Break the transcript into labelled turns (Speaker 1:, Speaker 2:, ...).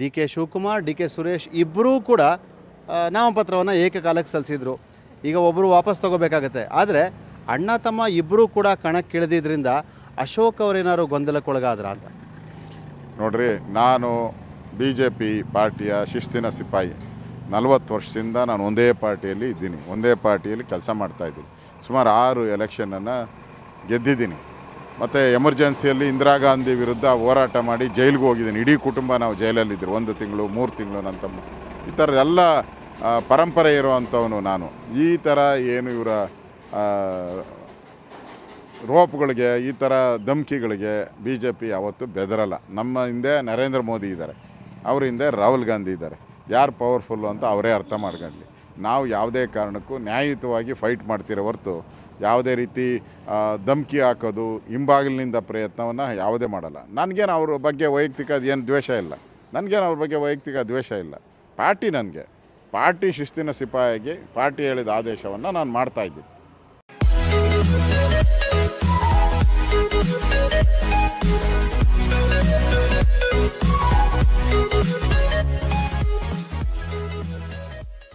Speaker 1: D K Shivakumar D K Suresh ಇಬ್ಬರೂ ಕೂಡ ನಾಮಪತ್ರವನ್ನು ಏಕಕಾಲಕ್ಕೆ ಸಲ್ಲಿಸಿದರು ಈಗ ಒಬ್ಬರು ವಾಪಸ್ ತಗೋಬೇಕಾಗತ್ತೆ ಆದರೆ ಅಣ್ಣ ತಮ್ಮ ಇಬ್ಬರೂ ಕೂಡ ಕಣಕ್ಕಿಳಿದಿದ್ದರಿಂದ ಅಶೋಕ್ ಅವರೇನಾದ್ರು ಗೊಂದಲಕ್ಕೊಳಗಾದ್ರ ಅಂತ
Speaker 2: ನೋಡ್ರಿ ನಾನು ಬಿ ಜೆ ಪಿ ಪಾರ್ಟಿಯ ಶಿಸ್ತಿನ ಸಿಪಾಯಿ ನಲವತ್ತು ವರ್ಷದಿಂದ ನಾನು ಒಂದೇ ಪಾರ್ಟಿಯಲ್ಲಿ ಇದ್ದೀನಿ ಒಂದೇ ಪಾರ್ಟಿಯಲ್ಲಿ ಕೆಲಸ ಮಾಡ್ತಾಯಿದ್ದೀನಿ ಸುಮಾರು ಆರು ಎಲೆಕ್ಷನನ್ನು ಗೆದ್ದಿದ್ದೀನಿ ಮತ್ತು ಎಮರ್ಜೆನ್ಸಿಯಲ್ಲಿ ಇಂದಿರಾ ಗಾಂಧಿ ವಿರುದ್ಧ ಹೋರಾಟ ಮಾಡಿ ಜೈಲಿಗೆ ಹೋಗಿದ್ದೀನಿ ಇಡೀ ಕುಟುಂಬ ನಾವು ಜೈಲಲ್ಲಿದ್ದರು ಒಂದು ತಿಂಗಳು ಮೂರು ತಿಂಗಳು ನನ್ನ ತಮ್ಮ ಈ ಥರದ್ದೆಲ್ಲ ಪರಂಪರೆ ಇರುವಂಥವನು ನಾನು ಈ ಥರ ಏನು ಇವರ ರೋಪ್ಗಳಿಗೆ ಈ ಥರ ಧಮ್ಕಿಗಳಿಗೆ ಬಿ ಜೆ ಪಿ ಯಾವತ್ತೂ ಬೆದರಲ್ಲ ನಮ್ಮ ಹಿಂದೆ ನರೇಂದ್ರ ಮೋದಿ ಇದ್ದಾರೆ ಅವ್ರ ಹಿಂದೆ ರಾಹುಲ್ ಗಾಂಧಿ ಇದ್ದಾರೆ ಯಾರು ಪವರ್ಫುಲ್ಲು ಅಂತ ಅವರೇ ಅರ್ಥ ಮಾಡ್ಕೊಂಡ್ಲಿ ನಾವು ಯಾವುದೇ ಕಾರಣಕ್ಕೂ ನ್ಯಾಯಯುತವಾಗಿ ಫೈಟ್ ಮಾಡ್ತಿರೋ ಹೊರತು ಯಾವುದೇ ರೀತಿ ಧಮ್ಕಿ ಹಾಕೋದು ಹಿಂಬಾಗಿಲಿನಿಂದ ಪ್ರಯತ್ನವನ್ನು ಯಾವುದೇ ಮಾಡಲ್ಲ ನನಗೇನು ಅವ್ರ ಬಗ್ಗೆ ವೈಯಕ್ತಿಕ ಏನು ದ್ವೇಷ ಇಲ್ಲ ನನಗೇನು ಅವ್ರ ಬಗ್ಗೆ ವೈಯಕ್ತಿಕ ದ್ವೇಷ ಇಲ್ಲ ಪಾರ್ಟಿ ನನಗೆ ಪಾರ್ಟಿ ಶಿಸ್ತಿನ ಸಿಪಾಯಿಗೆ ಪಾರ್ಟಿ ಹೇಳಿದ ಆದೇಶವನ್ನು ನಾನು ಮಾಡ್ತಾಯಿದ್ದೀನಿ